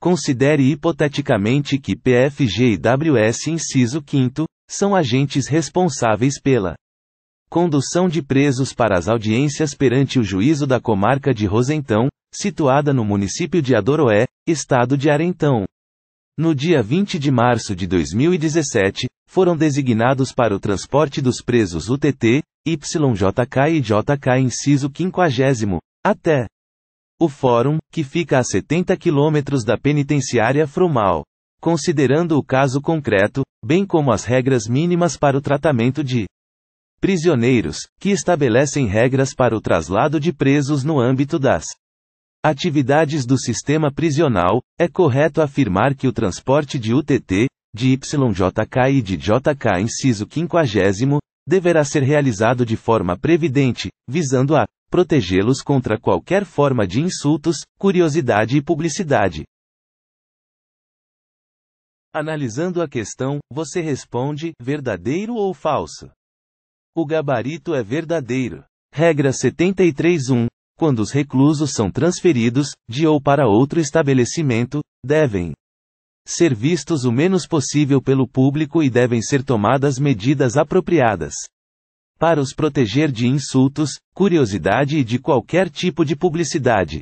Considere hipoteticamente que PFG e WS inciso 5 são agentes responsáveis pela condução de presos para as audiências perante o juízo da comarca de Rosentão, situada no município de Adoroé, estado de Arentão. No dia 20 de março de 2017, foram designados para o transporte dos presos UTT, YJK e JK inciso 50, até o fórum, que fica a 70 quilômetros da penitenciária Frumal, considerando o caso concreto, bem como as regras mínimas para o tratamento de prisioneiros, que estabelecem regras para o traslado de presos no âmbito das atividades do sistema prisional, é correto afirmar que o transporte de UTT, de YJK e de JK inciso 50, deverá ser realizado de forma previdente, visando a protegê-los contra qualquer forma de insultos, curiosidade e publicidade. Analisando a questão, você responde: verdadeiro ou falso? O gabarito é verdadeiro. Regra 73.1. Quando os reclusos são transferidos, de ou para outro estabelecimento, devem ser vistos o menos possível pelo público e devem ser tomadas medidas apropriadas para os proteger de insultos, curiosidade e de qualquer tipo de publicidade.